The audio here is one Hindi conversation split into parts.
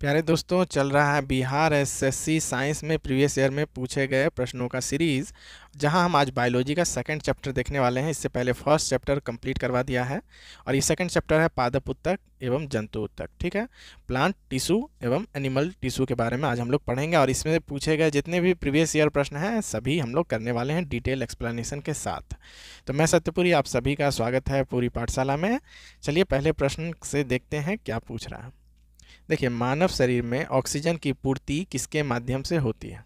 प्यारे दोस्तों चल रहा है बिहार एसएससी साइंस में प्रीवियस ईयर में पूछे गए प्रश्नों का सीरीज़ जहां हम आज बायोलॉजी का सेकंड चैप्टर देखने वाले हैं इससे पहले फर्स्ट चैप्टर कंप्लीट करवा दिया है और ये सेकंड चैप्टर है पादप उत्तक एवं जंतु उत्तक ठीक है प्लांट टिशू एवं एनिमल टिशू के बारे में आज हम लोग पढ़ेंगे और इसमें पूछे गए जितने भी प्रीवियस ईयर प्रश्न हैं सभी हम लोग करने वाले हैं डिटेल एक्सप्लेनेशन के साथ तो मैं सत्यपुरी आप सभी का स्वागत है पूरी पाठशाला में चलिए पहले प्रश्न से देखते हैं क्या पूछ रहा है देखिए मानव शरीर में ऑक्सीजन की पूर्ति किसके माध्यम से होती है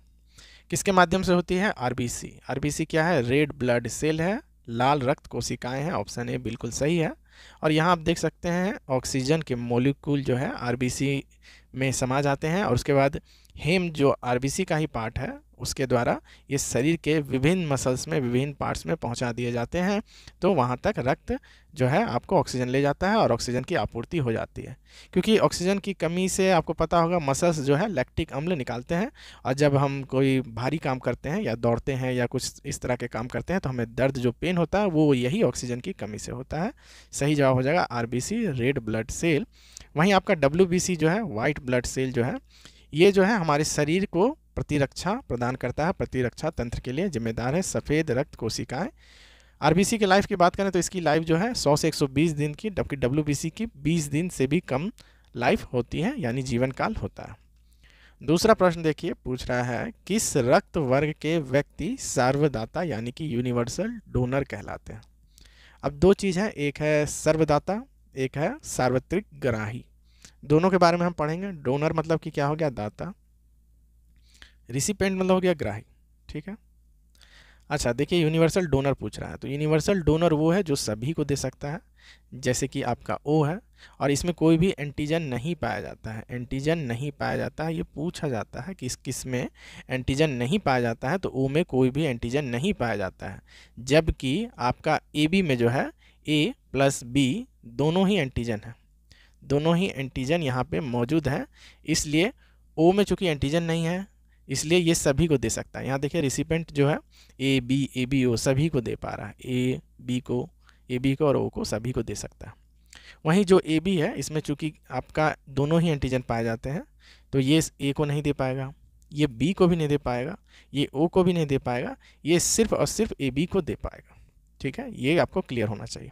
किसके माध्यम से होती है आरबीसी आरबीसी क्या है रेड ब्लड सेल है लाल रक्त कोशिकाएं हैं ऑप्शन ए बिल्कुल सही है और यहाँ आप देख सकते हैं ऑक्सीजन के मोलिकूल जो है आरबीसी में समा जाते हैं और उसके बाद हेम जो आरबीसी का ही पार्ट है उसके द्वारा ये शरीर के विभिन्न मसल्स में विभिन्न पार्ट्स में पहुंचा दिए जाते हैं तो वहाँ तक रक्त जो है आपको ऑक्सीजन ले जाता है और ऑक्सीजन की आपूर्ति हो जाती है क्योंकि ऑक्सीजन की कमी से आपको पता होगा मसल्स जो है लैक्टिक अम्ल निकालते हैं और जब हम कोई भारी काम करते हैं या दौड़ते हैं या कुछ इस तरह के काम करते हैं तो हमें दर्द जो पेन होता है वो यही ऑक्सीजन की कमी से होता है सही जवाब हो जाएगा आर रेड ब्लड सेल वहीं आपका डब्ल्यू जो है वाइट ब्लड सेल जो है ये जो है हमारे शरीर को प्रतिरक्षा प्रदान करता है प्रतिरक्षा तंत्र के लिए जिम्मेदार है सफ़ेद रक्त कोशिकाएं आरबीसी के लाइफ की बात करें तो इसकी लाइफ जो है 100 से 120 दिन की जबकि डब्ल्यू की 20 दिन से भी कम लाइफ होती है यानी जीवन काल होता है दूसरा प्रश्न देखिए पूछ रहा है किस रक्त वर्ग के व्यक्ति सर्वदाता यानी कि यूनिवर्सल डोनर कहलाते हैं अब दो चीज़ है एक है सर्वदाता एक है सार्वत्रिक ग्राही दोनों के बारे में हम पढ़ेंगे डोनर मतलब कि क्या हो गया दाता रिसिपेंट मतलब हो गया ग्राही ठीक है अच्छा देखिए यूनिवर्सल डोनर पूछ रहा है तो यूनिवर्सल डोनर वो है जो सभी को दे सकता है जैसे कि आपका ओ है और इसमें कोई भी एंटीजन नहीं पाया जाता है एंटीजन नहीं पाया जाता है ये पूछा जाता है इस किस में एंटीजन नहीं पाया जाता है तो ओ में कोई भी एंटीजन नहीं पाया जाता है जबकि आपका ए बी में जो है ए प्लस बी दोनों ही एंटीजन है दोनों ही एंटीजन यहाँ पर मौजूद हैं इसलिए ओ में चूँकि एंटीजन नहीं है इसलिए ये सभी को दे सकता है यहाँ देखिए रिसिपेंट जो है ए बी ए बी ओ सभी को दे पा रहा है ए बी को ए बी को और ओ को सभी को दे सकता है वहीं जो ए बी है इसमें चूंकि आपका दोनों ही एंटीजन पाए जाते हैं तो ये ए को नहीं दे पाएगा ये बी को भी नहीं दे पाएगा ये ओ को भी नहीं दे पाएगा ये सिर्फ और सिर्फ ए बी को दे पाएगा ठीक है ये आपको क्लियर होना चाहिए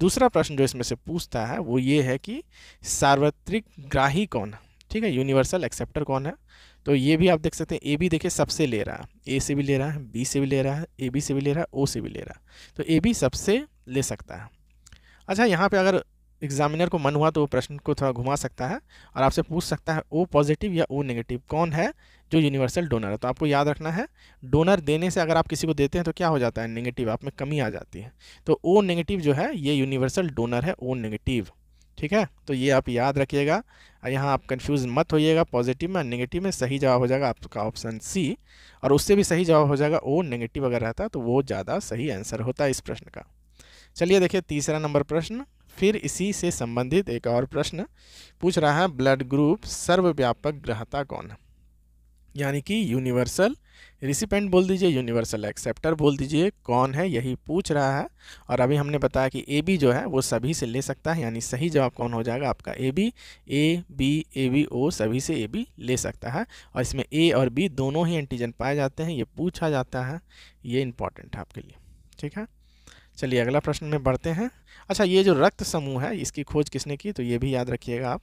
दूसरा प्रश्न जो इसमें से पूछता है वो ये है कि सार्वत्रिक ग्राही कौन है ठीक है यूनिवर्सल एक्सेप्टर कौन है तो ये भी आप देख सकते हैं ए बी देखिए सबसे ले रहा है ए से भी ले रहा है बी से भी ले रहा है ए बी से भी ले रहा है ओ से भी ले रहा है तो ए बी सबसे ले सकता है अच्छा यहाँ पे अगर एग्जामिनर को मन हुआ तो वो प्रश्न को थोड़ा घुमा सकता है और आपसे पूछ सकता है ओ पॉजिटिव या ओ नेगेटिव कौन है जो यूनिवर्सल डोनर है तो आपको याद रखना है डोनर देने से अगर आप किसी को देते हैं तो क्या हो जाता है नेगेटिव आप में कमी आ जाती है तो ओ नेगेटिव जो है ये यूनिवर्सल डोनर है ओ नेगेटिव ठीक है तो ये आप याद रखिएगा यहाँ आप कंफ्यूज मत होइएगा पॉजिटिव में नेगेटिव में सही जवाब हो जाएगा आपका ऑप्शन सी और उससे भी सही जवाब हो जाएगा ओ नेगेटिव अगर रहता तो वो ज़्यादा सही आंसर होता है इस प्रश्न का चलिए देखिए तीसरा नंबर प्रश्न फिर इसी से संबंधित एक और प्रश्न पूछ रहा है ब्लड ग्रुप सर्वव्यापक ग्रहता कौन है यानी कि यूनिवर्सल रिसिपेंट बोल दीजिए यूनिवर्सल एक्सेप्टर बोल दीजिए कौन है यही पूछ रहा है और अभी हमने बताया कि ए बी जो है वो सभी से ले सकता है यानी सही जवाब कौन हो जाएगा आपका A B A B A B O सभी से ए बी ले सकता है और इसमें ए और बी दोनों ही एंटीजन पाए जाते हैं ये पूछा जाता है ये इंपॉर्टेंट है आपके लिए ठीक है चलिए अगला प्रश्न में बढ़ते हैं अच्छा ये जो रक्त समूह है इसकी खोज किसने की तो ये भी याद रखिएगा आप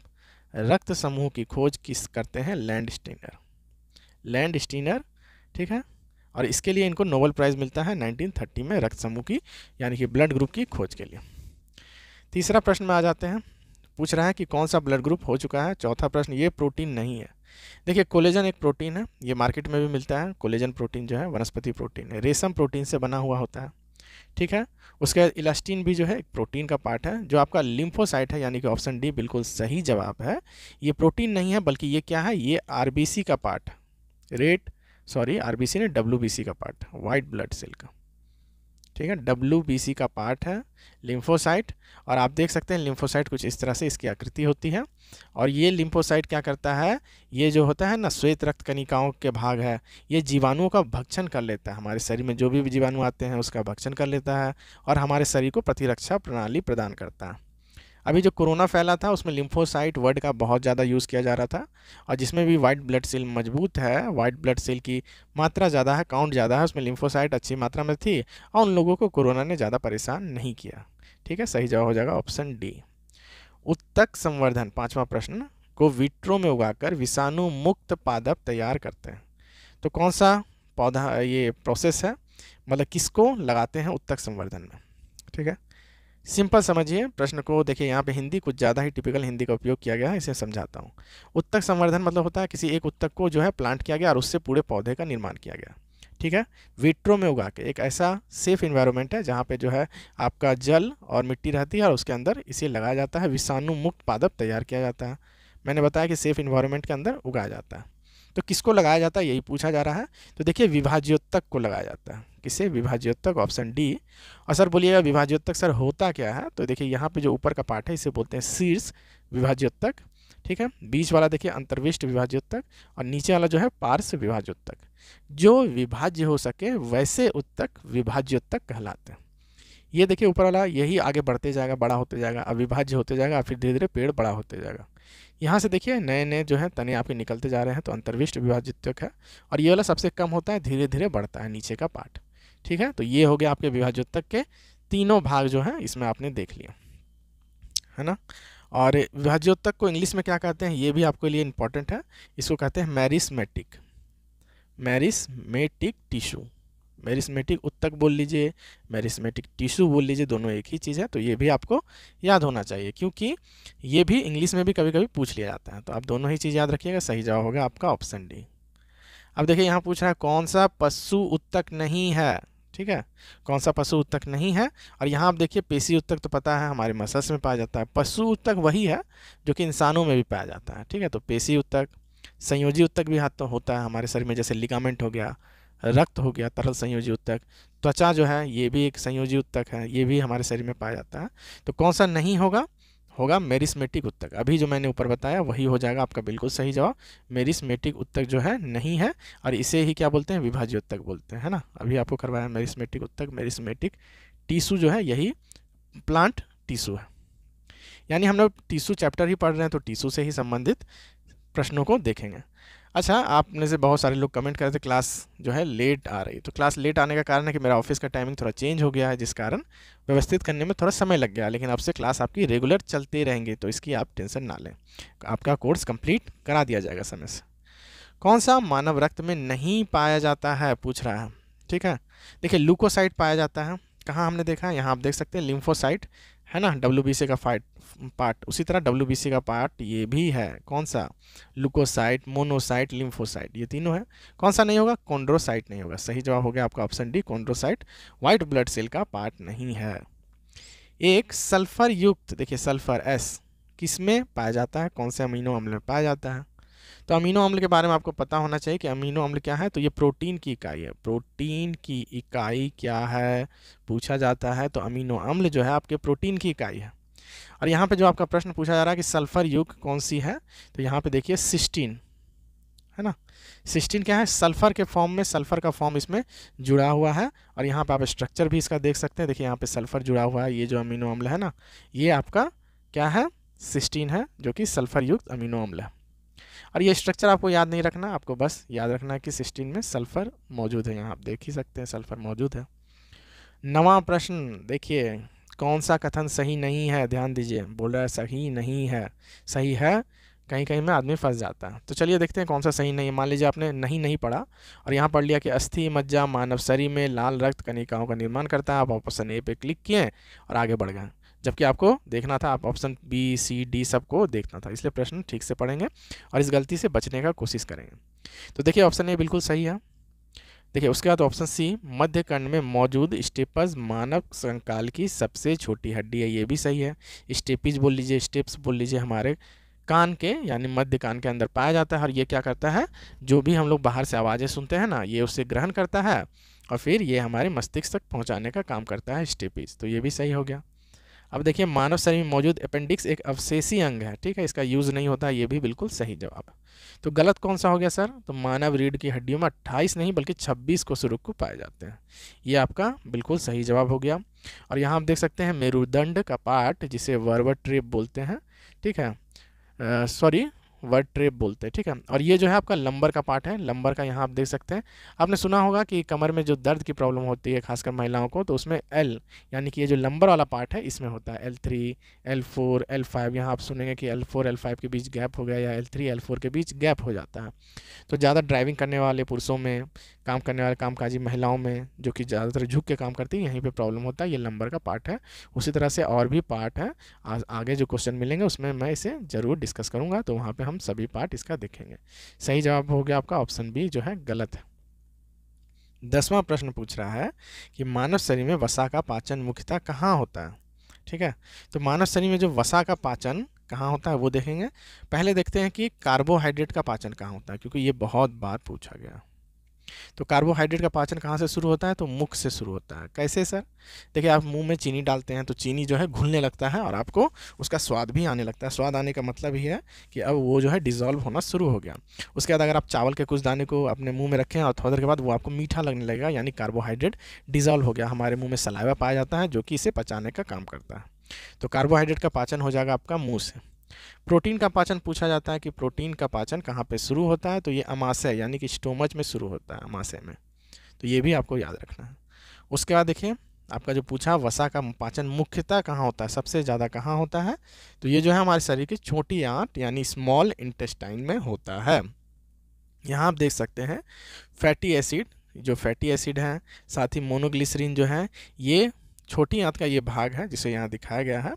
रक्त समूह की खोज किस करते हैं लैंड स्टेनर लैंड स्टीनर ठीक है और इसके लिए इनको नोबल प्राइज़ मिलता है 1930 में रक्त समूह की यानी कि ब्लड ग्रुप की खोज के लिए तीसरा प्रश्न में आ जाते हैं पूछ रहा है कि कौन सा ब्लड ग्रुप हो चुका है चौथा प्रश्न ये प्रोटीन नहीं है देखिए कोलेजन एक प्रोटीन है ये मार्केट में भी मिलता है कोलेजन प्रोटीन जो है वनस्पति प्रोटीन है रेशम प्रोटीन से बना हुआ होता है ठीक है उसके बाद इलास्टीन भी जो है एक प्रोटीन का पार्ट है जो आपका लिम्फोसाइट है यानी कि ऑप्शन डी बिल्कुल सही जवाब है ये प्रोटीन नहीं है बल्कि ये क्या है ये आर का पार्ट है रेट सॉरी आरबीसी ने सी का पार्ट वाइट ब्लड सेल का ठीक है सी का पार्ट है लिम्फोसाइट और आप देख सकते हैं लिम्फोसाइट कुछ इस तरह से इसकी आकृति होती है और ये लिम्फोसाइट क्या करता है ये जो होता है ना श्वेत रक्त कनिकाओं के भाग है ये जीवाणुओं का भक्षण कर लेता है हमारे शरीर में जो भी जीवाणु आते हैं उसका भक्षण कर लेता है और हमारे शरीर को प्रतिरक्षा प्रणाली प्रदान करता है अभी जो कोरोना फैला था उसमें लिम्फोसाइट वर्ड का बहुत ज़्यादा यूज़ किया जा रहा था और जिसमें भी वाइट ब्लड सेल मजबूत है वाइट ब्लड सेल की मात्रा ज़्यादा है काउंट ज़्यादा है उसमें लिम्फोसाइट अच्छी मात्रा में थी और उन लोगों को कोरोना ने ज़्यादा परेशान नहीं किया ठीक है सही जवाब हो जाएगा ऑप्शन डी उत्तक संवर्धन पाँचवा प्रश्न को विट्रो में उगाकर विषाणु मुक्त पादप तैयार करते हैं तो कौन सा पौधा ये प्रोसेस है मतलब किसको लगाते हैं उत्तक संवर्धन में ठीक है सिंपल समझिए प्रश्न को देखिए यहाँ पे हिंदी कुछ ज़्यादा ही टिपिकल हिंदी का उपयोग किया गया है इसे समझाता हूँ उत्तक संवर्धन मतलब होता है किसी एक उत्तक को जो है प्लांट किया गया और उससे पूरे पौधे का निर्माण किया गया ठीक है विट्रो में उगा के एक ऐसा सेफ इन्वायरमेंट है जहाँ पे जो है आपका जल और मिट्टी रहती है और उसके अंदर इसे लगाया जाता है विषाणु मुक्त पादप तैयार किया जाता है मैंने बताया कि सेफ इन्वायरमेंट के अंदर उगाया जाता है तो किसको लगाया जाता है यही पूछा जा रहा है तो देखिए विभाज्योत्तक को लगाया जाता है किसे विभाज्योत्तक ऑप्शन डी और सर बोलिएगा विभाज्योत्तक सर होता क्या है तो देखिए यहाँ पे जो ऊपर का पार्ट है इसे बोलते हैं शीर्ष विभाज्योत्तक ठीक है बीच वाला देखिए अंतर्विष्ट विभाज्योत्तक और नीचे वाला जो है पार्श्व विभाज्योत्तक जो विभाज्य हो सके वैसे उत्तक विभाज्योत्तक कहलाते हैं ये देखिए ऊपर वाला यही आगे बढ़ते जाएगा बड़ा होते जाएगा अविभाज्य होते जाएगा फिर धीरे धीरे पेड़ बड़ा होते जाएगा यहाँ से देखिए नए नए जो है तने आपके निकलते जा रहे हैं तो अंतर्विष्ट विभाज्योत्तक है और ये वाला सबसे कम होता है धीरे धीरे बढ़ता है नीचे का पार्ट ठीक है तो ये हो गया आपके विभाजोत्तक के तीनों भाग जो हैं इसमें आपने देख लिया है ना और विभाज्योत्तक को इंग्लिश में क्या कहते हैं ये भी आपके लिए इंपॉर्टेंट है इसको कहते हैं मैरिसमेटिक मैरिसमेटिक टिश्यू मैरिसमेटिक उत्तक बोल लीजिए मैरिस्मेटिक टिश्यू बोल लीजिए दोनों एक ही चीज़ है तो ये भी आपको याद होना चाहिए क्योंकि ये भी इंग्लिश में भी कभी कभी पूछ लिया जाता है तो आप दोनों ही चीज़ याद रखिएगा सही जवाब होगा आपका ऑप्शन डी अब देखिए यहाँ पूछ रहा है कौन सा पशु उत्तक नहीं है ठीक है कौन सा पशु उत्तक नहीं है और यहाँ आप देखिए पेशी उत्तक तो पता है हमारे मसल्स में पाया जाता है पशु उत्तक वही है जो कि इंसानों में भी पाया जाता है ठीक है तो पेशी उत्तक संयोजी उत्तक भी हाथ तो होता है हमारे शरीर में जैसे लिगामेंट हो गया रक्त हो गया तरल संयोजी उत्तक त्वचा जो है ये भी एक संयोजी उत्तक है ये भी हमारे शरीर में पाया जाता है तो कौन सा नहीं होगा होगा मेरिस्मेटिक उत्तक अभी जो मैंने ऊपर बताया वही हो जाएगा आपका बिल्कुल सही जवाब मेरिसमेटिक उत्तक जो है नहीं है और इसे ही क्या बोलते हैं विभाज्य उत्तक बोलते हैं है ना अभी आपको करवाया मेरिस्मेटिक उत्तक मेरिस्मेटिक टीसू जो है यही प्लांट टीसू है यानी हम लोग टीसू चैप्टर ही पढ़ रहे हैं तो टीसू से ही संबंधित प्रश्नों को देखेंगे अच्छा आपने से बहुत सारे लोग कमेंट कर रहे थे क्लास जो है लेट आ रही तो क्लास लेट आने का कारण है कि मेरा ऑफिस का टाइमिंग थोड़ा चेंज हो गया है जिस कारण व्यवस्थित करने में थोड़ा समय लग गया लेकिन अब से क्लास आपकी रेगुलर चलते रहेंगे तो इसकी आप टेंशन ना लें आपका कोर्स कंप्लीट करा दिया जाएगा समय से कौन सा मानव रक्त में नहीं पाया जाता है पूछ रहा है ठीक है देखिए लूकोसाइट पाया जाता है कहाँ हमने देखा है यहाँ आप देख सकते हैं लिम्फोसाइट है ना डब्ल्यू का फाइट पार्ट उसी तरह डब्ल्यू का पार्ट ये भी है कौन सा लुकोसाइट मोनोसाइट लिम्फोसाइट ये तीनों है कौन सा नहीं होगा कॉन्ड्रोसाइट नहीं होगा सही जवाब हो गया आपका option D chondrocyte white blood cell का पार्ट नहीं है एक सल्फर युक्त देखिए सल्फर एस किस में पाया जाता है कौन से अमीनो अम्ल में पाया जाता है तो अमीनो अम्ल के बारे में आपको पता होना चाहिए कि अमीनो अम्ल क्या है तो ये प्रोटीन की इकाई है प्रोटीन की इकाई क्या है पूछा जाता है तो अमीनो अम्ल जो है आपके प्रोटीन की इकाई है और यहाँ पे जो आपका प्रश्न पूछा जा रहा है कि सल्फर युग कौन सी है तो यहाँ पे देखिए सिस्टीन है ना सिस्टीन क्या है सल्फर के फॉर्म में सल्फर का फॉर्म इसमें जुड़ा हुआ है और यहाँ पर आप स्ट्रक्चर भी इसका देख सकते हैं देखिए यहाँ पर सल्फर जुड़ा हुआ है ये जो अमीनो अम्ल है ना ये आपका क्या है सिस्टीन है जो कि सल्फर युक्त अमीनो अम्ल है और ये स्ट्रक्चर आपको याद नहीं रखना आपको बस याद रखना है कि सिस्टीन में सल्फर मौजूद है यहाँ आप देख ही सकते हैं सल्फर मौजूद है नवा प्रश्न देखिए कौन सा कथन सही नहीं है ध्यान दीजिए बोल रहा है सही नहीं है सही है कहीं कहीं में आदमी फंस जाता है तो चलिए देखते हैं कौन सा सही नहीं है मान लीजिए आपने नहीं नहीं पढ़ा और यहाँ पढ़ लिया कि अस्थि मज्जा मानव शरीर में लाल रक्त कनिकाओं का निर्माण करता है आप ऑप्शन ए पे क्लिक किए और आगे बढ़ गए जबकि आपको देखना था आप ऑप्शन बी सी डी सबको देखना था इसलिए प्रश्न ठीक से पढ़ेंगे और इस गलती से बचने का कोशिश करेंगे तो देखिए ऑप्शन ए बिल्कुल सही है देखिए उसके बाद ऑप्शन सी मध्य कंड में मौजूद स्टेपस मानव संकाल की सबसे छोटी हड्डी है ये भी सही है स्टेपिज बोल लीजिए स्टेप्स बोल लीजिए हमारे कान के यानी मध्य कान के अंदर पाया जाता है और ये क्या करता है जो भी हम लोग बाहर से आवाज़ें सुनते हैं ना ये उसे ग्रहण करता है और फिर ये हमारे मस्तिष्क तक पहुंचाने का काम करता है स्टेपीज तो ये भी सही हो गया अब देखिए मानव शरीर में मौजूद अपेंडिक्स एक अवशेषी अंग है ठीक है इसका यूज़ नहीं होता ये भी बिल्कुल सही जवाब तो गलत कौन सा हो गया सर तो मानव रीढ़ की हड्डियों में 28 नहीं बल्कि छब्बीस को पाए जाते हैं ये आपका बिल्कुल सही जवाब हो गया और यहाँ आप देख सकते हैं मेरुदंड का पार्ट जिसे वर्वर ट्रिप बोलते हैं ठीक है सॉरी वर्ड ट्रेप बोलते हैं ठीक है और ये जो है आपका लंबर का पार्ट है लंबर का यहाँ आप देख सकते हैं आपने सुना होगा कि कमर में जो दर्द की प्रॉब्लम होती है खासकर महिलाओं को तो उसमें एल यानी कि ये जो लंबर वाला पार्ट है इसमें होता है L three L four L five यहाँ आप सुनेंगे कि एल फोर एल फाइव के बीच गैप हो गया या एल थ्री एल फोर के बीच गैप हो जाता है तो ज़्यादा ड्राइविंग करने वाले पुरुषों में काम करने वाले कामकाजी महिलाओं में जो कि ज़्यादातर झुक के काम करती है यहीं पर प्रॉब्लम होता है ये लंबर का पार्ट है उसी तरह से और भी पार्ट है आगे जो क्वेश्चन मिलेंगे उसमें मैं इसे ज़रूर डिस्कस करूँगा तो वहाँ पर हम सभी पार्ट इसका देखेंगे सही जवाब हो गया आपका ऑप्शन बी जो है गलत है दसवां प्रश्न पूछ रहा है कि मानव शरीर में वसा का पाचन मुख्यतः कहाँ होता है ठीक है तो मानव शरीर में जो वसा का पाचन कहाँ होता है वो देखेंगे पहले देखते हैं कि कार्बोहाइड्रेट का पाचन कहाँ होता है क्योंकि ये बहुत बार पूछा गया तो कार्बोहाइड्रेट का पाचन कहाँ से शुरू होता है तो मुख से शुरू होता है कैसे सर देखिए आप मुंह में चीनी डालते हैं तो चीनी जो है घुलने लगता है और आपको उसका स्वाद भी आने लगता है स्वाद आने का मतलब ही है कि अब वो जो है डिजॉल्व होना शुरू हो गया उसके बाद अगर आप चावल के कुछ दाने को अपने मुँह में रखें और थोड़ी देर के बाद वो आपको मीठा लगने लगेगा यानी कार्बोहाइड्रेट डिजॉल्व हो गया हमारे मुँह में सलाइवा पाया जाता है जो कि इसे पचाने का काम करता है तो कार्बोहाइड्रेट का पाचन हो जाएगा आपका मुँह से प्रोटीन का पाचन पूछा जाता है कि प्रोटीन का पाचन कहाँ पे शुरू होता है तो ये अमाशय यानी कि स्टोमच में शुरू होता है अमाशय में तो ये भी आपको याद रखना है उसके बाद देखिए आपका जो पूछा वसा का पाचन मुख्यतः कहाँ होता है सबसे ज़्यादा कहाँ होता है तो ये जो है हमारे शरीर की छोटी आँट यानी स्मॉल इंटेस्टाइन में होता है यहाँ आप देख सकते हैं फैटी एसिड जो फैटी एसिड है साथ ही मोनोग्लिसरीन जो है ये छोटी आंत का ये भाग है जिसे यहाँ दिखाया गया है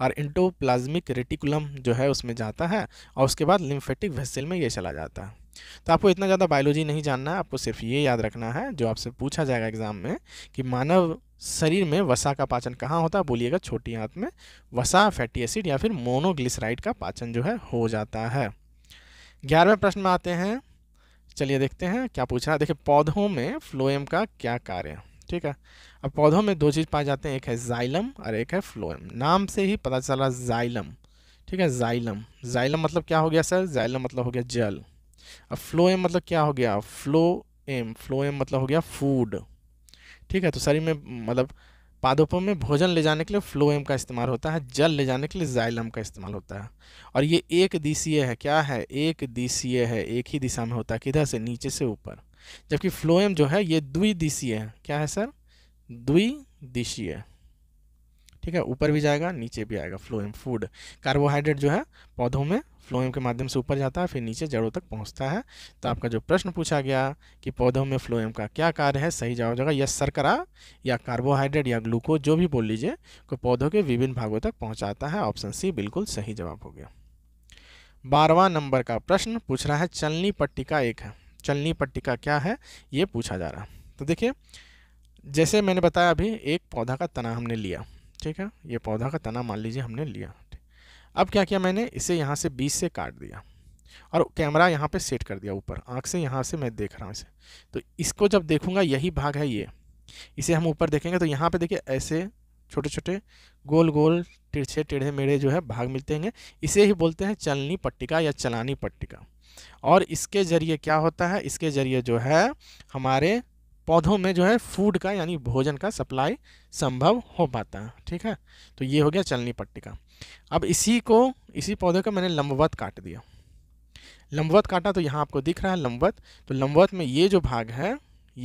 और इंटोप्लाज्मिक रेटिकुलम जो है उसमें जाता है और उसके बाद लिम्फेटिक वेसल में ये चला जाता है तो आपको इतना ज़्यादा बायोलॉजी नहीं जानना है आपको सिर्फ ये याद रखना है जो आपसे पूछा जाएगा एग्ज़ाम में कि मानव शरीर में वसा का पाचन कहाँ होता है बोलिएगा छोटी आंत में वसा फैटी एसिड या फिर मोनोग्लिसराइड का पाचन जो है हो जाता है ग्यारहवें प्रश्न में आते हैं चलिए देखते हैं क्या पूछ रहा है देखिए पौधों में फ्लोएम का क्या कार्य ठीक है अब पौधों में दो चीज़ पाए जाते हैं एक है जाइलम और एक है फ्लोएम नाम से ही पता चला जाइलम ठीक है जाइलम जाइलम मतलब क्या हो गया सर जाइलम मतलब हो गया जल अब फ्लोएम मतलब क्या हो गया फ्लो एम फ्लो एम मतलब हो गया फूड ठीक है तो शरीर में मतलब पादपों में भोजन ले जाने के लिए फ्लोएम का इस्तेमाल होता है जल ले जाने के लिए जाइलम का इस्तेमाल होता है और ये एक दिशीय है क्या है एक दिशीय है एक ही दिशा में होता है किधर से नीचे से ऊपर जबकि फ्लोएम जो है ये द्विदिशीय है क्या है सर द्विदिशीय ठीक है ऊपर भी जाएगा नीचे भी आएगा फ्लोएम फूड कार्बोहाइड्रेट जो है पौधों में फ्लोएम के माध्यम से ऊपर जाता है फिर नीचे जड़ों तक पहुंचता है तो आपका जो प्रश्न पूछा गया कि पौधों में फ्लोएम का क्या कार्य है सही जवाब जाएगा या सरकरा या कार्बोहाइड्रेट या ग्लूकोज जो भी बोल लीजिए को पौधों के विभिन्न भागों तक पहुँचाता है ऑप्शन सी बिल्कुल सही जवाब हो गया बारवा नंबर का प्रश्न पूछ रहा है चलनी पट्टिका एक है चलनी पट्टिका क्या है ये पूछा जा रहा है तो देखिए जैसे मैंने बताया अभी एक पौधा का तना हमने लिया ठीक है ये पौधा का तना मान लीजिए हमने लिया अब क्या किया मैंने इसे यहाँ से बीच से काट दिया और कैमरा यहाँ पे सेट कर दिया ऊपर आँख से यहाँ से मैं देख रहा हूँ इसे तो इसको जब देखूँगा यही भाग है ये इसे हम ऊपर देखेंगे तो यहाँ पे देखिए ऐसे छोटे छोटे गोल गोल तिरछे टेढ़े मेढ़े जो है भाग मिलते हैं इसे ही बोलते हैं चलनी पट्टिका या चलानी पट्टिका और इसके ज़रिए क्या होता है इसके ज़रिए जो है हमारे पौधों में जो है फूड का यानी भोजन का सप्लाई संभव हो पाता है ठीक है तो ये हो गया चलनी पट्टिका अब इसी को इसी पौधे का मैंने लंबवत काट दिया लंबवत काटा तो यहाँ आपको दिख रहा है लंबवत तो लंबवत में ये जो भाग है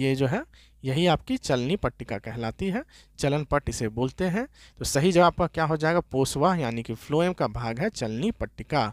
ये जो है यही आपकी चलनी पट्टिका कहलाती है चलन पट इसे बोलते हैं तो सही जवाब का क्या हो जाएगा पोसवा यानी कि फ्लोएम का भाग है चलनी पट्टिका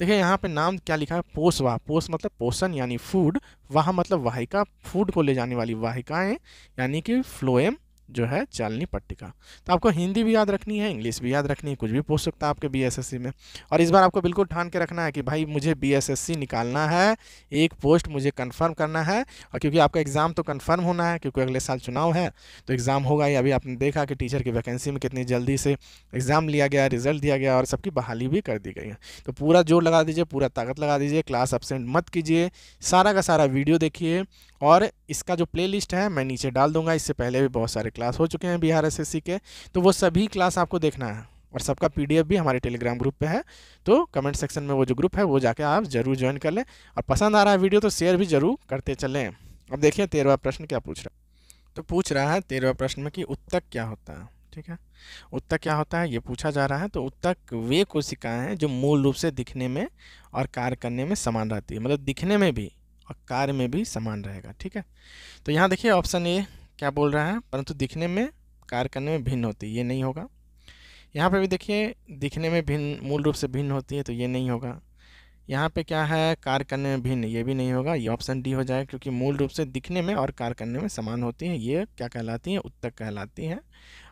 देखिए यहाँ पे नाम क्या लिखा है वाह पोस मतलब पोषण यानी फूड वाह मतलब वाहिका फूड को ले जाने वाली वाहिकाएँ यानी कि फ्लोएम जो है चालनी पट्टिका तो आपको हिंदी भी याद रखनी है इंग्लिश भी याद रखनी है कुछ भी पूछ सकता है आपके बीएसएससी में और इस बार आपको बिल्कुल ठान के रखना है कि भाई मुझे बीएसएससी निकालना है एक पोस्ट मुझे कंफर्म करना है और क्योंकि आपका एग्ज़ाम तो कंफर्म होना है क्योंकि अगले साल चुनाव है तो एग्ज़ाम होगा ही अभी आपने देखा कि टीचर की वैकेंसी में कितनी जल्दी से एग्ज़ाम लिया गया रिजल्ट दिया गया और सबकी बहाली भी कर दी गई है तो पूरा जोर लगा दीजिए पूरा ताकत लगा दीजिए क्लास अपसेंट मत कीजिए सारा का सारा वीडियो देखिए और इसका जो प्ले है मैं नीचे डाल दूंगा इससे पहले भी बहुत सारे क्लास हो चुके हैं बिहार एस के तो वो सभी क्लास आपको देखना है और सबका पी भी हमारे टेलीग्राम ग्रुप पे है तो कमेंट सेक्शन में वो जो ग्रुप है वो जाके आप जरूर ज्वाइन कर लें और पसंद आ रहा है वीडियो तो शेयर भी जरूर करते चलें अब देखिए तेरहवा प्रश्न क्या पूछ रहा है तो पूछ रहा है तेरहवा प्रश्न में कि उत्तक क्या होता है ठीक है उत्तक क्या होता है ये पूछा जा रहा है तो उत्तक वे कोशिकाएं हैं जो मूल रूप से दिखने में और कार्य करने में समान रहती है मतलब दिखने में भी और कार्य में भी समान रहेगा ठीक है तो यहाँ देखिए ऑप्शन ए क्या बोल रहा है परंतु दिखने में कार्य करने में भिन्न होती है ये नहीं होगा यहाँ पे भी देखिए दिखने में भिन्न मूल रूप से भिन्न होती है तो ये नहीं होगा यहाँ पे क्या है कार्य करने में भिन्न ये भी नहीं होगा ये ऑप्शन डी हो जाएगा क्योंकि मूल रूप से दिखने में और कार्य करने में समान होती हैं ये क्या कहलाती हैं उत्तक कहलाती हैं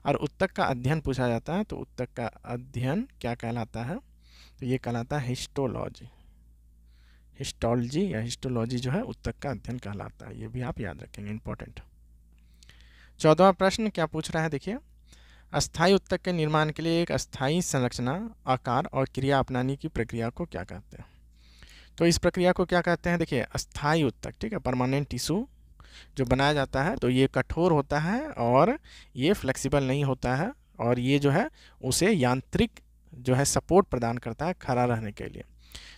और उत्तक का अध्ययन पूछा जाता है तो उत्तक का अध्ययन क्या कहलाता है तो ये कहलाता है हिस्टोलॉजी हिस्टोलॉजी या हिस्टोलॉजी जो है उत्तक का अध्ययन कहलाता है ये भी आप याद रखेंगे इंपॉर्टेंट चौदवा प्रश्न क्या पूछ रहा है देखिए अस्थायी उत्तक के निर्माण के लिए एक अस्थायी संरचना आकार और क्रिया अपनाने की प्रक्रिया को क्या कहते हैं तो इस प्रक्रिया को क्या कहते हैं देखिए अस्थाई उत्तक ठीक है परमानेंट टिश्यू जो बनाया जाता है तो ये कठोर होता है और ये फ्लेक्सिबल नहीं होता है और ये जो है उसे यांत्रिक जो है सपोर्ट प्रदान करता है खड़ा रहने के लिए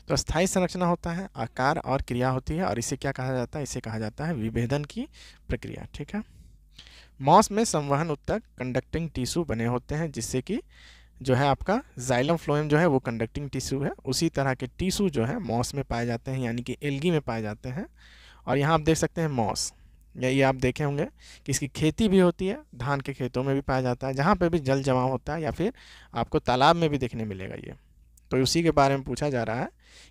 तो स्थायी संरचना होता है आकार और क्रिया होती है और इसे क्या कहा जाता है इसे कहा जाता है विभेदन की प्रक्रिया ठीक है मॉस में संवहन उत्तक कंडक्टिंग टिश्यू बने होते हैं जिससे कि जो है आपका जाइलम फ्लोएम जो है वो कंडक्टिंग टिश्यू है उसी तरह के टिश्यू जो है मॉस में पाए जाते हैं यानी कि एल्गी में पाए जाते हैं और यहाँ आप देख सकते हैं मॉस या ये आप देखे होंगे कि इसकी खेती भी होती है धान के खेतों में भी पाया जाता है जहाँ पर भी जल जमा होता है या फिर आपको तालाब में भी देखने मिलेगा ये तो उसी के बारे में पूछा जा रहा है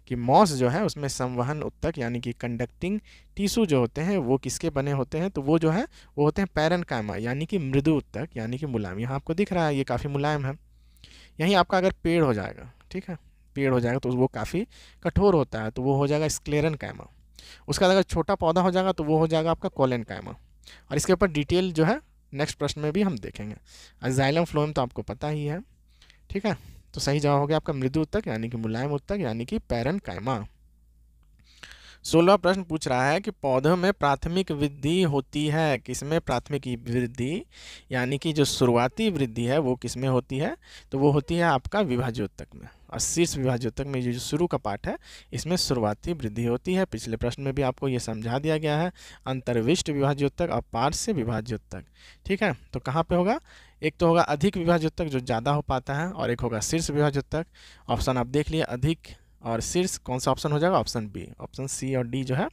कि मॉस जो है उसमें संवहन उत्तक यानी कि कंडक्टिंग टीशू जो होते हैं वो किसके बने होते हैं तो वो जो है वो होते हैं पैरन कामा यानी कि मृदु उत्तक यानी कि मुलायम यहाँ आपको दिख रहा है ये काफ़ी मुलायम है यहीं आपका अगर पेड़ हो जाएगा ठीक है पेड़ हो जाएगा तो वो काफ़ी कठोर होता है तो वो हो जाएगा स्क्लेरन कायमा उसका अगर छोटा पौधा हो जाएगा तो वो हो जाएगा आपका कॉलन कायमा और इसके ऊपर डिटेल जो है नेक्स्ट प्रश्न में भी हम देखेंगे अजाइलम फ्लोएम तो आपको पता ही है ठीक है तो सही जवाब हो गया आपका मृदु उत्तक यानी कि मुलायम उत्तक यानी कि पैरन कायमा सोलह प्रश्न पूछ रहा है कि पौधों में प्राथमिक वृद्धि होती है किसमें प्राथमिक वृद्धि यानी कि जो शुरुआती वृद्धि है वो किसमें होती है तो वो होती है आपका विभाज्योत्तक में और शीर्ष विभाज्यों तक में जो शुरू का पाठ है इसमें शुरुआती वृद्धि होती है पिछले प्रश्न में भी आपको ये समझा दिया गया है अंतर्विष्ट विभाज्यों तक और पार्श्व विभाज्यों तक ठीक है तो कहाँ पे होगा एक तो होगा अधिक विभाज्यों तक जो ज़्यादा हो पाता है और एक होगा शीर्ष विभाज्यों तक ऑप्शन आप देख लिए अधिक और शीर्ष कौन सा ऑप्शन हो जाएगा ऑप्शन बी ऑप्शन सी और डी जो है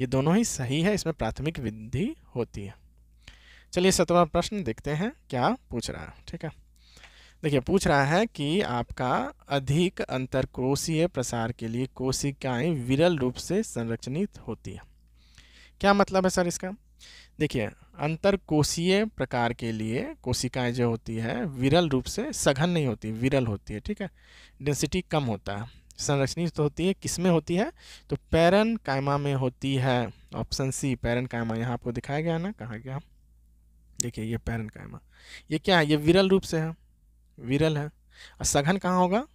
ये दोनों ही सही है इसमें प्राथमिक वृद्धि होती है चलिए सतवा प्रश्न देखते हैं क्या पूछ रहा है ठीक है देखिए पूछ रहा है कि आपका अधिक अंतरकोशीय प्रसार के लिए कोशिकाएं विरल रूप से संरक्षणित होती है क्या मतलब है सर इसका देखिए अंतरकोशीय प्रकार के लिए कोशिकाएं जो होती है विरल रूप से सघन नहीं होती विरल होती है ठीक है डेंसिटी कम होता है संरक्षणित तो होती है किसमें होती है तो पैरन कायमा में होती है ऑप्शन सी पैरन कायमा यहाँ आपको दिखाया गया ना कहा गया देखिए ये पैरन कायमा ये क्या है ये विरल रूप से है विरल है और सघन कहाँ होगा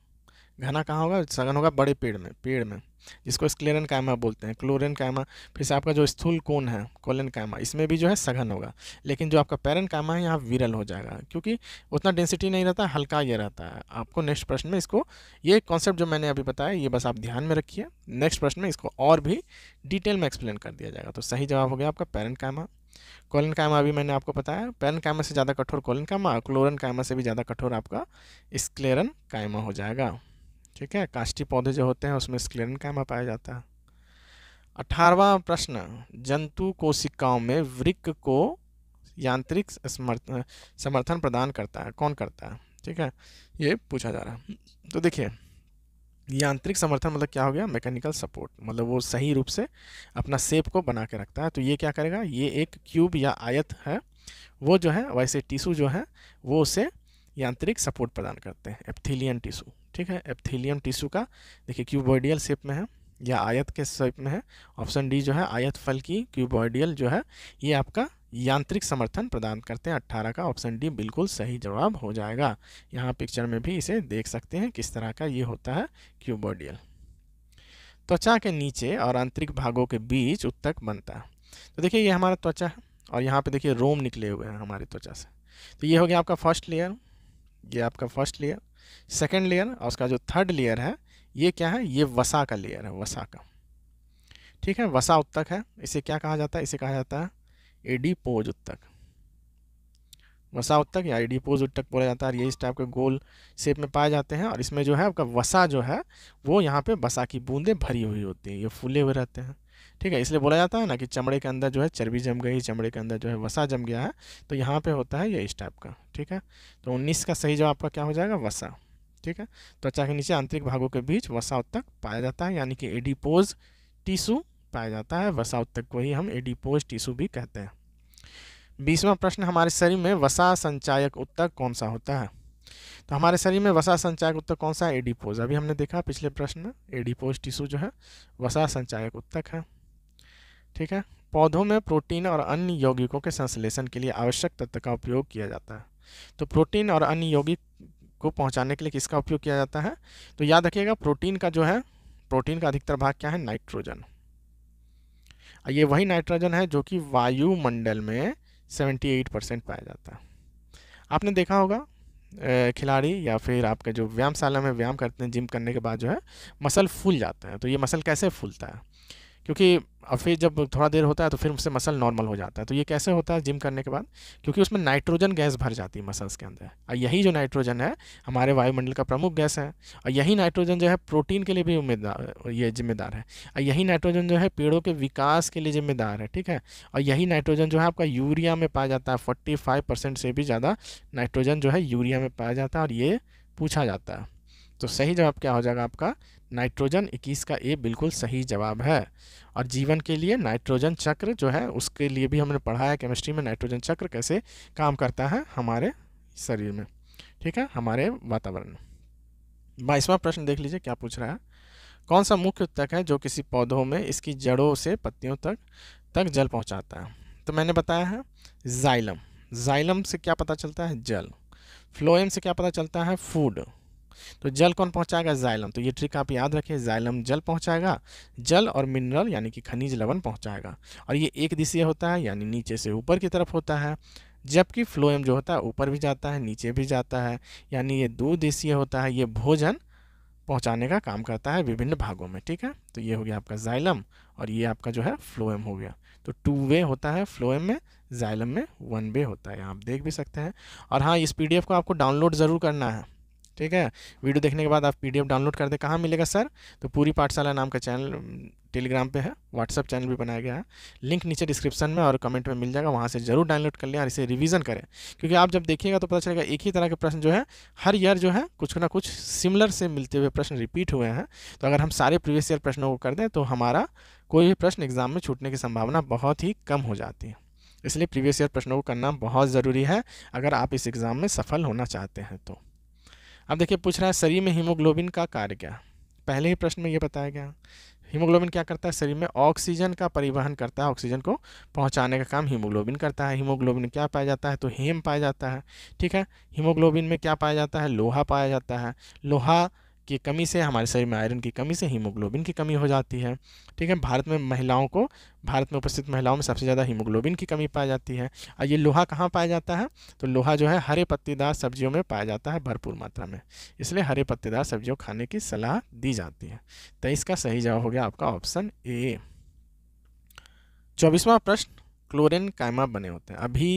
घना कहाँ होगा सघन होगा बड़े पेड़ में पेड़ में जिसको स्क्लेरन कायमा बोलते हैं क्लोरिन कायमा फिर से आपका जो स्थूल कोण है कोलन कायमा इसमें भी जो है सघन होगा लेकिन जो आपका पैरन कायमा है यहाँ विरल हो जाएगा क्योंकि उतना डेंसिटी नहीं रहता हल्का ये रहता है आपको नेक्स्ट प्रश्न में इसको ये कॉन्सेप्ट जो मैंने अभी बताया ये बस आप ध्यान में रखिए नेक्स्ट प्रश्न में इसको और भी डिटेल में एक्सप्लेन कर दिया जाएगा तो सही जवाब हो गया आपका पैरन कायमा कोलन कायमा अभी मैंने आपको बताया पेन कायमा से ज़्यादा कठोर कोलन कायमा और क्लोरन कायमा से भी ज़्यादा कठोर आपका स्क्लेरन कायमा हो जाएगा ठीक है काष्टी पौधे जो होते हैं उसमें स्क्लेरन कायमा पाया जाता है अठारवा प्रश्न जंतु कोशिकाओं में वृक्क को यांत्रिक समर्थन प्रदान करता है कौन करता है ठीक है ये पूछा जा रहा है तो देखिए यांत्रिक समर्थन मतलब क्या हो गया मैकेनिकल सपोर्ट मतलब वो सही रूप से अपना सेप को बना के रखता है तो ये क्या करेगा ये एक क्यूब या आयत है वो जो है वैसे टिशू जो है वो उसे यांत्रिक सपोर्ट प्रदान करते हैं एप्थीलियन टिशू ठीक है एप्थीलियन टिशू का देखिए क्यूबॉइडियल शेप में है या आयत के शेप में है ऑप्शन डी जो है आयत फल की क्यूबॉइडियल जो है ये आपका यांत्रिक समर्थन प्रदान करते हैं अट्ठारह का ऑप्शन डी बिल्कुल सही जवाब हो जाएगा यहाँ पिक्चर में भी इसे देख सकते हैं किस तरह का ये होता है क्यूबोडियल त्वचा के नीचे और आंतरिक भागों के बीच उत्तक बनता है तो देखिए ये हमारा त्वचा है और यहाँ पे देखिए रोम निकले हुए हैं हमारी त्वचा से तो ये हो गया आपका फर्स्ट लेयर ये आपका फर्स्ट लेयर सेकेंड लेयर और उसका जो थर्ड लेयर है ये क्या है ये वसा का लेयर है वसा का ठीक है वसा उत्तक है इसे क्या कहा जाता है इसे कहा जाता है पोज उत्तक वसा उत्तक या पोज उत्तक बोला जाता है और ये इस टाइप के गोल शेप में पाए जाते हैं और इसमें जो है आपका वसा जो है वो यहाँ पे वसा की बूंदें भरी हुई होती हैं ये फूले हुए रहते हैं ठीक है इसलिए बोला जाता है ना कि चमड़े के अंदर जो है चर्बी जम गई चमड़े के अंदर जो है वसा जम गया है तो यहाँ पे होता है ये इस टाइप का ठीक है तो उन्नीस का सही जवाब आपका क्या हो जाएगा वसा ठीक है त्वचा तो के नीचे आंतरिक भागों के बीच वसा उत्तक पाया जाता है यानी कि एडिपोज टीसू पाया जाता है वसा उत्तक को ही हम एडिपोज टिश्यू भी कहते हैं बीसवा प्रश्न हमारे शरीर में वसा संचायक उत्तक कौन सा होता है तो हमारे शरीर में वसा संचायक उत्तक कौन सा है एडिपोज अभी हमने देखा पिछले प्रश्न में एडिपोज टिश्यू जो है वसा संचायक उत्तक है ठीक है पौधों में प्रोटीन और अन्य यौगिकों के संश्लेषण के लिए आवश्यक तत्व का उपयोग किया जाता है तो प्रोटीन और अन्य यौगिक को पहुंचाने के लिए किसका उपयोग किया जाता है तो याद रखिएगा प्रोटीन का जो है प्रोटीन का अधिकतर भाग क्या है नाइट्रोजन ये वही नाइट्रोजन है जो कि वायुमंडल में 78 परसेंट पाया जाता है आपने देखा होगा खिलाड़ी या फिर आपके जो व्यायामशाला में व्यायाम करते हैं जिम करने के बाद जो है मसल फूल जाते हैं तो ये मसल कैसे फूलता है क्योंकि और फिर जब थोड़ा देर होता है तो फिर उससे मसल नॉर्मल हो जाता है तो ये कैसे होता है जिम करने के बाद क्योंकि उसमें नाइट्रोजन गैस भर जाती है मसल्स के अंदर और यही जो नाइट्रोजन है हमारे वायुमंडल का प्रमुख गैस है और यही नाइट्रोजन जो है प्रोटीन के लिए भी उम्मीदवार ये जिम्मेदार है और यही नाइट्रोजन जो है पेड़ों के विकास के लिए जिम्मेदार है ठीक है और यही नाइट्रोजन जो है आपका यूरिया में पाया जाता है फोर्टी से भी ज़्यादा नाइट्रोजन जो है यूरिया में पाया जाता है और ये पूछा जाता है तो सही जवाब क्या हो जाएगा आपका नाइट्रोजन 21 का ए बिल्कुल सही जवाब है और जीवन के लिए नाइट्रोजन चक्र जो है उसके लिए भी हमने पढ़ा है केमिस्ट्री में नाइट्रोजन चक्र कैसे काम करता है हमारे शरीर में ठीक है हमारे वातावरण में बाईसवा प्रश्न देख लीजिए क्या पूछ रहा है कौन सा मुख्य तक है जो किसी पौधों में इसकी जड़ों से पत्तियों तक तक जल पहुँचाता है तो मैंने बताया है जाइलम जाइलम से क्या पता चलता है जल फ्लोएम से क्या पता चलता है फूड तो जल कौन पहुंचाएगा जाइलम तो ये ट्रिक आप याद रखें जाइलम जल पहुंचाएगा जल और मिनरल यानी कि खनिज लवण पहुंचाएगा और ये एक दिशीय होता है यानी नीचे से ऊपर की तरफ होता है जबकि फ्लोएम जो होता है ऊपर भी जाता है नीचे भी जाता है यानी ये दो दिशीय होता है ये भोजन पहुँचाने का काम करता है विभिन्न भागों में ठीक है तो ये हो गया आपका जाइलम और ये आपका जो है फ्लोएम हो गया तो टू वे होता है फ्लोएम में जाइलम में वन वे होता है आप देख भी सकते हैं और हाँ इस पीडीएफ को आपको डाउनलोड ज़रूर करना है ठीक है वीडियो देखने के बाद आप पीडीएफ डाउनलोड कर दे कहाँ मिलेगा सर तो पूरी पाठशाला नाम का चैनल टेलीग्राम पे है व्हाट्सअप चैनल भी बनाया गया है लिंक नीचे डिस्क्रिप्शन में और कमेंट में मिल जाएगा वहाँ से जरूर डाउनलोड कर लें और इसे रिवीजन करें क्योंकि आप जब देखिएगा तो पता चलेगा एक ही तरह के प्रश्न जो है हर ईयर जो है कुछ ना कुछ सिमिलर से मिलते हुए प्रश्न रिपीट हुए हैं तो अगर हम सारे प्रीवियस ईयर प्रश्नों को कर दें तो हमारा कोई भी प्रश्न एग्जाम में छूटने की संभावना बहुत ही कम हो जाती है इसलिए प्रीवियस ईयर प्रश्नों को करना बहुत ज़रूरी है अगर आप इस एग्ज़ाम में सफल होना चाहते हैं तो अब देखिए पूछ रहा है शरीर में हीमोग्लोबिन का कार्य क्या पहले ही प्रश्न में ये बताया गया हीमोग्लोबिन क्या करता है शरीर में ऑक्सीजन का परिवहन करता है ऑक्सीजन को पहुंचाने का काम हीमोग्लोबिन करता है हीमोग्लोबिन क्या पाया जाता है तो हेम पाया जाता है ठीक है हीमोग्लोबिन में क्या पाया जाता है लोहा पाया जाता है लोहा की कमी से हमारे शरीर में आयरन की कमी से हीमोग्लोबिन की कमी हो जाती है ठीक है भारत में महिलाओं को भारत में उपस्थित महिलाओं में सबसे ज़्यादा हीमोग्लोबिन की कमी पाई जाती है और ये लोहा कहाँ पाया जाता है तो लोहा जो है हरे पत्तेदार सब्जियों में पाया जाता है भरपूर मात्रा में इसलिए हरे पत्तेदार सब्जियों खाने की सलाह दी जाती है तो इसका सही जवाब हो गया आपका ऑप्शन ए चौबीसवा प्रश्न क्लोरिन कायमा बने होते हैं अभी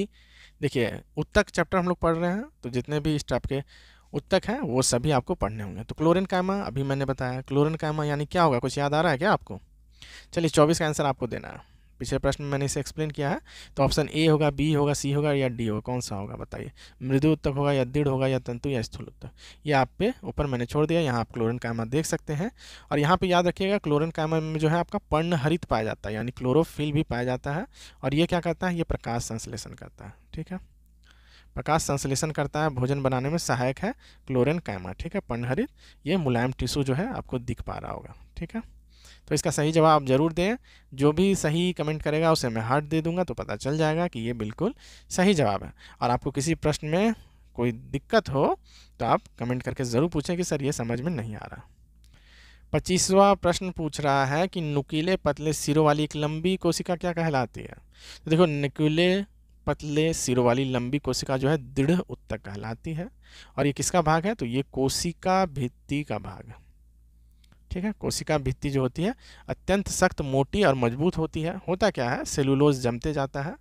देखिए उत्तक चैप्टर हम लोग पढ़ रहे हैं तो जितने भी इस टाइप के उत्तक है वो सभी आपको पढ़ने होंगे तो क्लोरिन कायमा अभी मैंने बताया क्लोरिन कायमा यानी क्या होगा कुछ याद आ रहा है क्या आपको चलिए चौबीस का आंसर आपको देना है पिछले प्रश्न में मैंने इसे एक्सप्लेन किया है तो ऑप्शन ए होगा बी होगा सी होगा या डी होगा कौन सा होगा बताइए मृदु उत्तक होगा या दृढ़ होगा या तंतु या स्थूल उत्तक ये आप पे ऊपर मैंने छोड़ दिया यहाँ आप क्लोरिन कायमा देख सकते हैं और यहाँ पे याद रखिएगा क्लोरिन कायमा में जो है आपका पर्ण हरित पाया जाता है यानी क्लोरोफिल भी पाया जाता है और ये क्या करता है ये प्रकाश संश्लेषण करता है ठीक है प्रकाश संश्लेषण करता है भोजन बनाने में सहायक है क्लोरेन कैमा ठीक है पंडहरित ये मुलायम टिश्यू जो है आपको दिख पा रहा होगा ठीक है तो इसका सही जवाब आप ज़रूर दें जो भी सही कमेंट करेगा उसे मैं हार्ट दे दूंगा तो पता चल जाएगा कि ये बिल्कुल सही जवाब है और आपको किसी प्रश्न में कोई दिक्कत हो तो आप कमेंट करके ज़रूर पूछें कि सर ये समझ में नहीं आ रहा पच्चीसवा प्रश्न पूछ रहा है कि नुकीले पतले सिरों वाली एक लंबी कोशिका क्या कहलाती है तो देखो नुकीले पतले सिर वाली लंबी कोशिका जो है दृढ़ उत्तक कहलाती है और ये किसका भाग है तो ये कोशिका भित्ति का भाग है ठीक है कोशिका भित्ति जो होती है अत्यंत सख्त मोटी और मजबूत होती है होता क्या है सेलुलोज जमते जाता है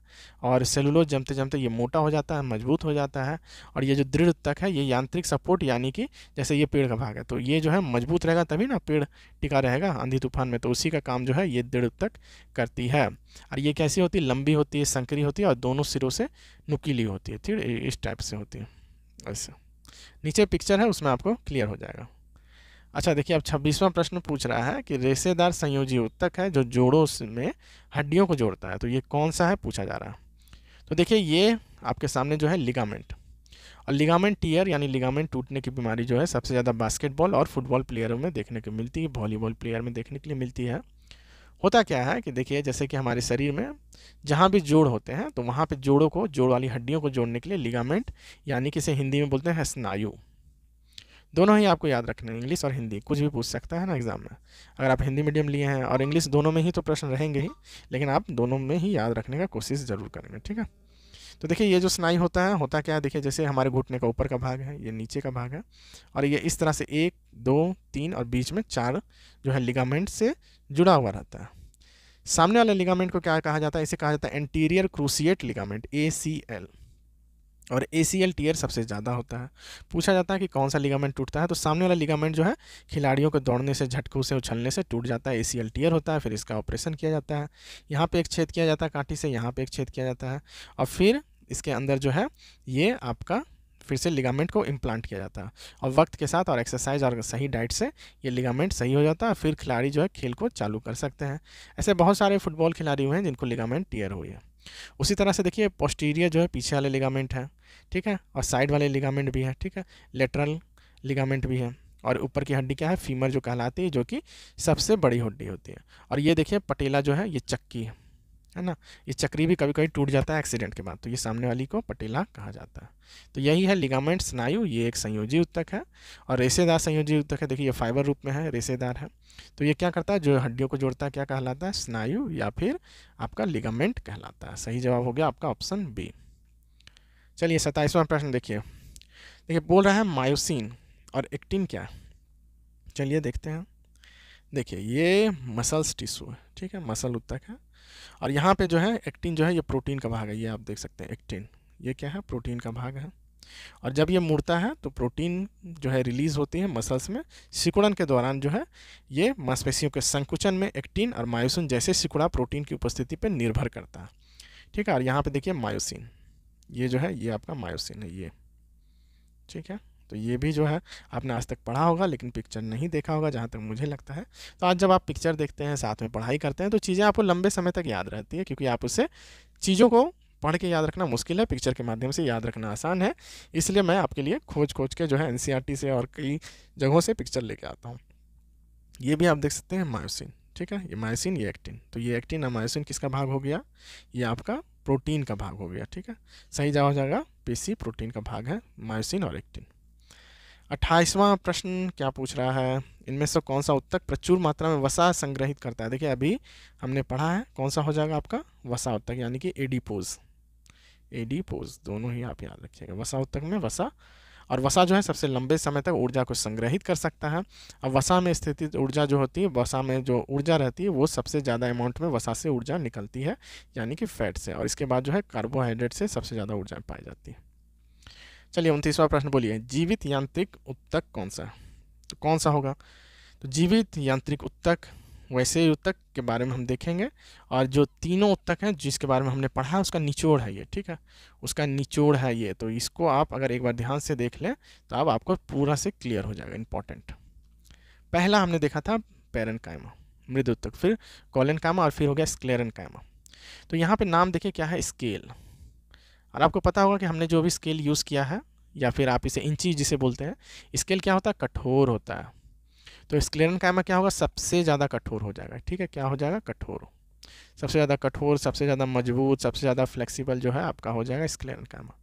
और सेलुलोज जमते जमते ये मोटा हो जाता है मजबूत हो जाता है और ये जो दृढ़ तक है ये यांत्रिक सपोर्ट यानी कि जैसे ये पेड़ का भाग है तो ये जो है मजबूत रहेगा तभी ना पेड़ टिका रहेगा आंधी तूफान में तो उसी का काम जो है ये दृढ़ तक करती है और ये कैसी होती है लंबी होती है संकरी होती है और दोनों सिरों से नुकीली होती है ठीक इस टाइप से होती है ऐसे नीचे पिक्चर है उसमें आपको क्लियर हो जाएगा अच्छा देखिए अब छब्बीसवां प्रश्न पूछ रहा है कि रेसेदार संयोजी उत्तक है जो जोड़ों में हड्डियों को जोड़ता है तो ये कौन सा है पूछा जा रहा है तो देखिए ये आपके सामने जो है लिगामेंट और लिगामेंट टीयर यानी लिगामेंट टूटने की बीमारी जो है सबसे ज़्यादा बास्केटबॉल और फुटबॉल प्लेयरों में देखने को मिलती है वॉलीबॉल प्लेयर में देखने के लिए मिलती है होता क्या है कि देखिए जैसे कि हमारे शरीर में जहाँ भी जोड़ होते हैं तो वहाँ पर जोड़ों को जोड़ वाली हड्डियों को जोड़ने के लिए लिगामेंट यानी कि इसे हिंदी में बोलते हैं स्नायु दोनों ही आपको याद रखने हैं इंग्लिश और हिंदी कुछ भी पूछ सकता है ना एग्ज़ाम में अगर आप हिंदी मीडियम लिए हैं और इंग्लिश दोनों में ही तो प्रश्न रहेंगे ही लेकिन आप दोनों में ही याद रखने का कोशिश ज़रूर करेंगे ठीक है तो देखिए ये जो स्नाई होता है होता क्या है देखिए जैसे हमारे घुटने का ऊपर का भाग है ये नीचे का भाग है और ये इस तरह से एक दो तीन और बीच में चार जो है लिगामेंट से जुड़ा हुआ रहता है सामने वाले लिगामेंट को क्या कहा जाता है इसे कहा जाता है anterior cruciate ligament A C L और ए सी एल टीयर सबसे ज़्यादा होता है पूछा जाता है कि कौन सा लिगामेंट टूटता है तो सामने वाला लिगामेंट जो है खिलाड़ियों को दौड़ने से झटकों से उछलने से टूट जाता है ए सी एल टीयर होता है फिर इसका ऑपरेशन किया जाता है यहाँ पे एक छेद किया जाता है कांटी से यहाँ पे एक छेद किया जाता है और फिर इसके अंदर जो है ये आपका फिर से लिगामेंट को इम्प्लांट किया जाता है और वक्त के साथ और एक्सरसाइज और सही डाइट से ये लिगामेंट सही हो जाता है फिर खिलाड़ी जो है खेल को चालू कर सकते हैं ऐसे बहुत सारे फुटबॉल खिलाड़ी हुए हैं जिनको लिगामेंट टीयर हुई है उसी तरह से देखिए पोस्टीरियर जो है पीछे वाले लिगामेंट है ठीक है और साइड वाले लिगामेंट भी है ठीक है लेटरल लिगामेंट भी है और ऊपर की हड्डी क्या है फीमर जो कहलाती है जो कि सबसे बड़ी हड्डी होती है और ये देखिए पटेला जो है ये चक्की है है ना ये चक्री भी कभी कभी टूट जाता है एक्सीडेंट के बाद तो ये सामने वाली को पटेला कहा जाता है तो यही है लिगामेंट स्नायु ये एक संयोजी उत्तक है और रेसेदार संयोजी उत्तक है देखिए ये फाइबर रूप में है रेसेदार है तो ये क्या करता है जो हड्डियों को जोड़ता है क्या कहलाता है स्नायु या फिर आपका लिगामेंट कहलाता है सही जवाब हो गया आपका ऑप्शन बी चलिए सताईसवां प्रश्न देखिए देखिए बोल रहा है मायोसिन और एक्टिन क्या है चलिए देखते हैं देखिए ये मसल्स टिश्यू है ठीक है मसल उत्तक है और यहाँ पे जो है एक्टिन जो है ये प्रोटीन का भाग है ये आप देख सकते हैं एक्टिन ये क्या है प्रोटीन का भाग है और जब ये मुड़ता है तो प्रोटीन जो है रिलीज़ होती है मसल्स में सिकुड़न के दौरान जो है ये मांसपेशियों के संकुचन में एक्टिन और मायोसिन जैसे सिकुड़ा प्रोटीन की उपस्थिति पर निर्भर करता है ठीक है और यहाँ पर देखिए मायोसिन ये जो है ये आपका मायोसिन है ये ठीक है तो ये भी जो है आपने आज तक पढ़ा होगा लेकिन पिक्चर नहीं देखा होगा जहाँ तक मुझे लगता है तो आज जब आप पिक्चर देखते हैं साथ में पढ़ाई करते हैं तो चीज़ें आपको लंबे समय तक याद रहती है क्योंकि आप उससे चीज़ों को पढ़ के याद रखना मुश्किल है पिक्चर के माध्यम से याद रखना आसान है इसलिए मैं आपके लिए खोज खोज के जो है एन e से और कई जगहों से पिक्चर लेके आता हूँ ये भी आप देख सकते हैं मायोसिन ठीक है ये मायोसिन ये एक्टिन तो ये एक्टिन और मायोसिन किसका भाग हो गया ये आपका प्रोटीन का भाग हो गया ठीक है सही जवाब हो जाएगा पेशी प्रोटीन का भाग है मायोसिन और एक्टिन अट्ठाईसवां प्रश्न क्या पूछ रहा है इनमें से कौन सा उत्तक प्रचुर मात्रा में वसा संग्रहित करता है देखिए अभी हमने पढ़ा है कौन सा हो जाएगा आपका वसा उत्तक यानी कि एडीपोज एडीपोज दोनों ही आप याद रखिएगा वसा उत्तक में वसा और वसा जो है सबसे लंबे समय तक ऊर्जा को संग्रहित कर सकता है अब वसा में स्थित ऊर्जा जो होती है वसा में जो ऊर्जा रहती है वो सबसे ज़्यादा अमाउंट में वसा से ऊर्जा निकलती है यानी कि फैट से और इसके बाद जो है कार्बोहाइड्रेट से सबसे ज़्यादा ऊर्जा पाई जाती है चलिए उनतीसवा प्रश्न बोलिए जीवित यांत्रिक उत्तक कौन सा तो कौन सा होगा तो जीवित यांत्रिक उत्तक वैसे उत्तक के बारे में हम देखेंगे और जो तीनों उत्तक हैं जिसके बारे में हमने पढ़ा है उसका निचोड़ है ये ठीक है उसका निचोड़ है ये तो इसको आप अगर एक बार ध्यान से देख लें तो अब आपको पूरा से क्लियर हो जाएगा इम्पॉर्टेंट पहला हमने देखा था पेरन कायमा मृद उत्तक फिर कॉलन कामा और फिर हो गया स्क्लेरन कायमा तो यहाँ पर नाम देखिए क्या है स्केल और आपको पता होगा कि हमने जो भी स्केल यूज़ किया है या फिर आप इसे इंची जिसे बोलते हैं स्केल क्या होता है कठोर होता है तो स्क्लेरन कायमा क्या होगा सबसे ज़्यादा कठोर हो जाएगा ठीक है क्या हो जाएगा कठोर सबसे ज़्यादा कठोर सबसे ज़्यादा मजबूत सबसे ज़्यादा फ्लेक्सिबल जो है आपका हो जाएगा स्क्लेरन कायमा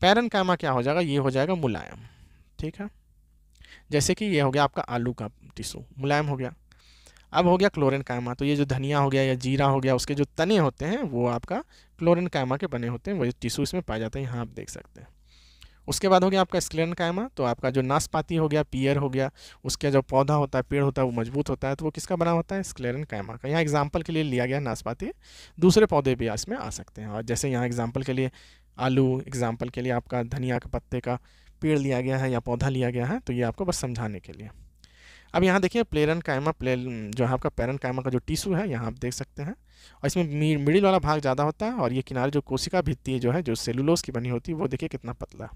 पैरन कायमा क्या हो जाएगा ये हो जाएगा मुलायम ठीक है जैसे कि ये हो गया आपका आलू का टिशू मुलायम हो गया अब हो गया क्लोरिन कायमा तो ये जो धनिया हो गया या जीरा हो गया उसके जो तने होते हैं वो आपका क्लोरिन कायमा के बने होते हैं वही टिश्यू इसमें पाया जाता है यहाँ आप देख सकते हैं उसके बाद हो गया आपका स्क्लेरन कायमा तो आपका जो नाशपाती हो गया पियर हो गया उसका जो पौधा होता है पेड़ होता है वो मजबूत होता है तो वो किसका बना होता है स्क्लेरन कायमा का यहाँ एग्जाम्पल के लिए लिया गया नाशपाती दूसरे पौधे भी इसमें आ सकते हैं और जैसे यहाँ एग्जाम्पल के लिए आलू एग्जाम्पल के लिए आपका धनिया के पत्ते का पेड़ लिया गया है या पौधा लिया गया है तो ये आपको बस समझाने के लिए अब यहाँ देखिए प्लेरन कायमा प्ले जो है आपका पेरन कायमा का जो टिश्यू है यहाँ आप देख सकते हैं और इसमें मिडिल वाला भाग ज़्यादा होता है और ये किनारे जो कोशिका भित्ति जो है जो सेलुलोस की बनी होती है वो देखिए कितना पतला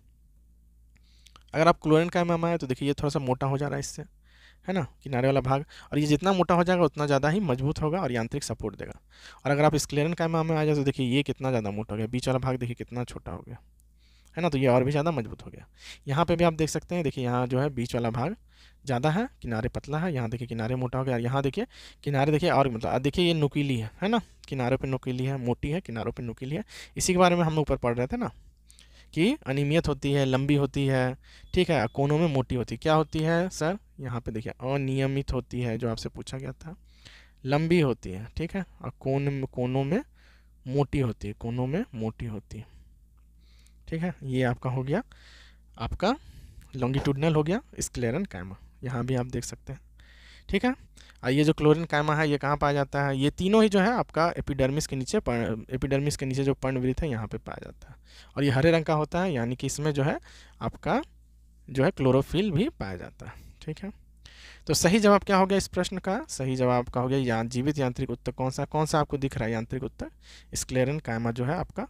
अगर आप क्लोरिन कायमा में आए तो देखिए ये थोड़ा सा मोटा हो जा रहा है इससे है ना किनारे वाला भाग और ये जितना मोटा हो जाएगा उतना ज़्यादा ही मजबूत होगा और यांत्रिक सपोर्ट देगा और अगर आप स्क्लेरन कायमा में आ जाए तो देखिए ये कितना ज़्यादा मोटा हो गया बीच वाला भाग देखिए कितना छोटा हो गया है ना तो ये और भी ज़्यादा मजबूत हो गया यहाँ पे भी आप देख सकते हैं देखिए यहाँ जो है बीच वाला भाग ज़्यादा है किनारे पतला है यहाँ देखिए किनारे मोटा हो गया यहाँ देखिए किनारे देखिए और मतलब देखिए ये नुकीली है है ना किनारों पे नुकीली है मोटी है किनारों पे नुकीली है इसी के बारे में हम लोग ऊपर पढ़ रहे थे ना कि अनिमियत होती है लंबी होती है ठीक है कोनों में मोटी होती है क्या होती है सर यहाँ पर देखिए अनियमित होती है जो आपसे पूछा गया था लंबी होती है ठीक है और कोन कोनों में मोटी होती है कोनों में मोटी होती है ठीक है ये आपका हो गया आपका लॉन्गिट्यूडनल हो गया स्क्लेरन कैमा यहाँ भी आप देख सकते हैं ठीक है और ये जो क्लोरीन कायमा है ये कहाँ पाया जाता है ये तीनों ही जो है आपका एपिडर्मिस के नीचे एपिडर्मिस के नीचे जो पर्णवृत्त है यहाँ पे पाया जाता है और ये हरे रंग का होता है यानी कि इसमें जो है आपका जो है क्लोरोफिल भी पाया जाता है ठीक है तो सही जवाब क्या हो गया इस प्रश्न का सही जवाब का हो गया या जीवित यांत्रिक उत्तर कौन सा कौन सा आपको दिख रहा है यांत्रिक उत्तर स्क्लेरन कायमा जो है आपका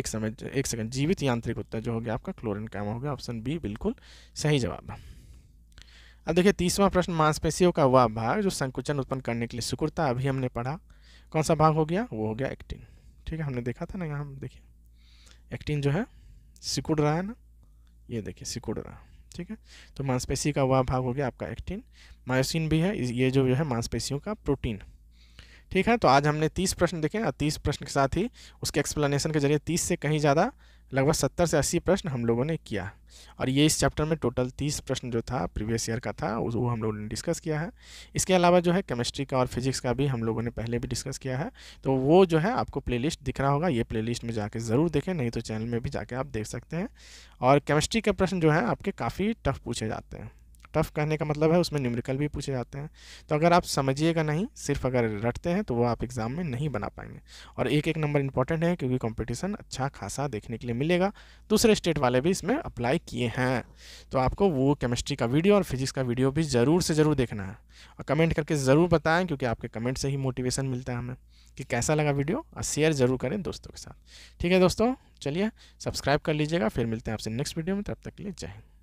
एक समय एक सेकंड जीवित यांत्रिक उत्तर जो हो गया आपका क्लोरिन कायमा हो गया ऑप्शन बी बिल्कुल सही जवाब है अब देखिए तीसवा प्रश्न मांसपेशियों का वह भाग जो संकुचन उत्पन्न करने के लिए सुकुरता अभी हमने पढ़ा कौन सा भाग हो गया वो हो गया एक्टिन ठीक है हमने देखा था ना यहाँ देखिए एक्टिन जो है सिकुड़ रहा है ना ये देखिए सिकुड़ रहा ठीक है तो मांसपेशी का वह भाग हो गया आपका एक्टिन मायोसिन भी है ये जो है मांसपेशियों का प्रोटीन ठीक है तो आज हमने तीस प्रश्न देखे और तीस प्रश्न के साथ ही उसके एक्सप्लेनेशन के जरिए तीस से कहीं ज़्यादा लगभग सत्तर से अस्सी प्रश्न हम लोगों ने किया और ये इस चैप्टर में टोटल तीस प्रश्न जो था प्रीवियस ईयर का था वो हम लोगों ने डिस्कस किया है इसके अलावा जो है केमिस्ट्री का और फिजिक्स का भी हम लोगों ने पहले भी डिस्कस किया है तो वो जो है आपको प्लेलिस्ट दिख रहा होगा ये प्लेलिस्ट में जाके ज़रूर देखें नहीं तो चैनल में भी जाके आप देख सकते हैं और केमिस्ट्री के प्रश्न जो है आपके काफ़ी टफ पूछे जाते हैं टफ कहने का मतलब है उसमें न्यूमरिकल भी पूछे जाते हैं तो अगर आप समझिएगा नहीं सिर्फ अगर रटते हैं तो वो आप एग्ज़ाम में नहीं बना पाएंगे और एक एक नंबर इंपॉर्टेंट है क्योंकि कंपटीशन अच्छा खासा देखने के लिए मिलेगा दूसरे स्टेट वाले भी इसमें अप्लाई किए हैं तो आपको वो केमिस्ट्री का वीडियो और फिजिक्स का वीडियो भी ज़रूर से ज़रूर देखना है और कमेंट करके ज़रूर बताएँ क्योंकि आपके कमेंट से ही मोटिवेशन मिलता है हमें कि कैसा लगा वीडियो और शेयर ज़रूर करें दोस्तों के साथ ठीक है दोस्तों चलिए सब्सक्राइब कर लीजिएगा फिर मिलते हैं आपसे नेक्स्ट वीडियो में तब तक के लिए जय हिंद